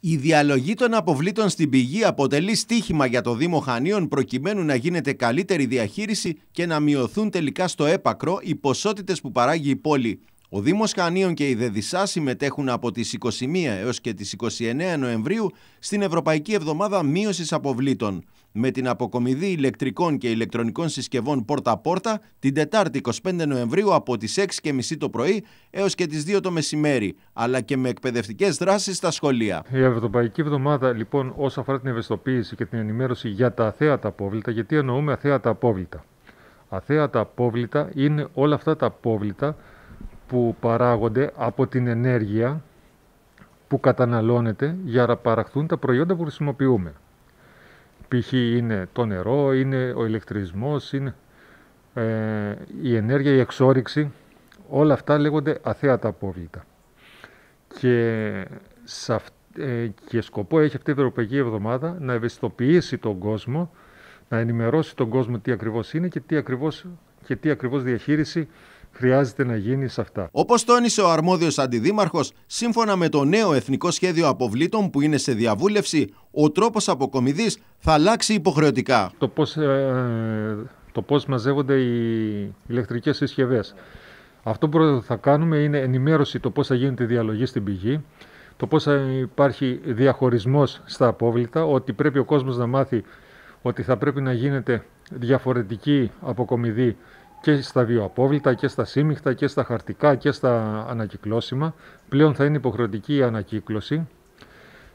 Η διαλογή των αποβλήτων στην πηγή αποτελεί στίχημα για το Δήμο Χανίων προκειμένου να γίνεται καλύτερη διαχείριση και να μειωθούν τελικά στο έπακρο οι ποσότητες που παράγει η πόλη. Ο Δήμος Χανίων και η Δεδισά συμμετέχουν από τις 21 έως και τις 29 Νοεμβρίου στην Ευρωπαϊκή Εβδομάδα Μείωσης Αποβλήτων με την αποκομιδή ηλεκτρικών και ηλεκτρονικών συσκευών πόρτα-πόρτα την Τετάρτη 25 Νοεμβρίου από τις 6.30 το πρωί έως και τις 2 το μεσημέρι, αλλά και με εκπαιδευτικές δράσεις στα σχολεία. Η Ευρωπαϊκή Εβδομάδα, λοιπόν, όσον αφορά την ευαισθητοποίηση και την ενημέρωση για τα αθέατα απόβλητα, γιατί εννοούμε αθέατα απόβλητα. Αθέατα απόβλητα είναι όλα αυτά τα απόβλητα που παράγονται από την ενέργεια που καταναλώνεται για να παραχθούν τα προϊόντα που χρησιμοποιούμε π.χ. είναι το νερό, είναι ο ηλεκτρισμός, είναι ε, η ενέργεια, η εξόριξη. Όλα αυτά λέγονται αθέατα απόβλητα. Και, σε σκοπό έχει αυτή η Ευρωπαϊκή Εβδομάδα να ευαισθητοποιήσει τον κόσμο, να ενημερώσει τον κόσμο τι ακριβώς είναι και τι ακριβώς, και τι ακριβώς διαχείριση χρειάζεται να γίνει σε αυτά. Όπως τόνισε ο αρμόδιος αντιδήμαρχος, σύμφωνα με το νέο εθνικό σχέδιο αποβλήτων που είναι σε διαβούλευση, ο τρόπος αποκομιδής θα αλλάξει υποχρεωτικά. Το πώς ε, μαζεύονται οι ηλεκτρικές συσκευές. Αυτό που θα κάνουμε είναι ενημέρωση το πώς θα γίνεται η διαλογή στην πηγή, το πώς θα υπάρχει διαχωρισμός στα απόβλητα, ότι πρέπει ο κόσμος να μάθει ότι θα πρέπει να γίνεται διαφορετική αποκομιδή και στα βιοαπόβλητα και στα σύμμυχτα και στα χαρτικά και στα ανακυκλώσιμα. Πλέον θα είναι υποχρεωτική η ανακύκλωση.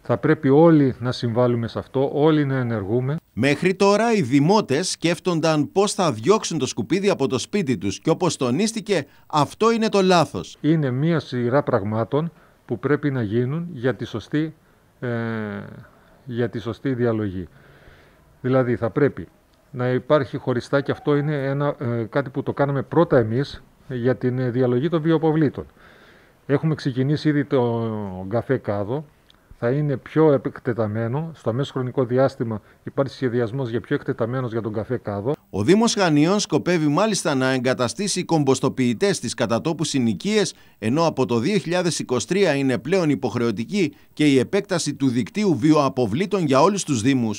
Θα πρέπει όλοι να συμβάλλουμε σε αυτό, όλοι να ενεργούμε. Μέχρι τώρα οι δημότες σκέφτονταν πώς θα διώξουν το σκουπίδι από το σπίτι τους και όπως τονίστηκε αυτό είναι το λάθος. Είναι μία σειρά πραγμάτων που πρέπει να γίνουν για τη σωστή, ε, για τη σωστή διαλογή. Δηλαδή θα πρέπει να υπάρχει χωριστά και αυτό είναι ένα, ε, κάτι που το κάναμε πρώτα εμείς για την διαλογή των βιοποβλήτων. Έχουμε ξεκινήσει ήδη το καφέ κάδο, θα είναι πιο εκτεταμένο, Στο μέσο χρονικό διάστημα υπάρχει σχεδιασμός για πιο εκτεταμένος για τον καφέ κάδο. Ο Δήμος Χανίων σκοπεύει μάλιστα να εγκαταστήσει κομποστοποιητές στι κατατόπου συνοικίες, ενώ από το 2023 είναι πλέον υποχρεωτική και η επέκταση του δικτύου βιοαποβλήτων για όλους τους Δήμους.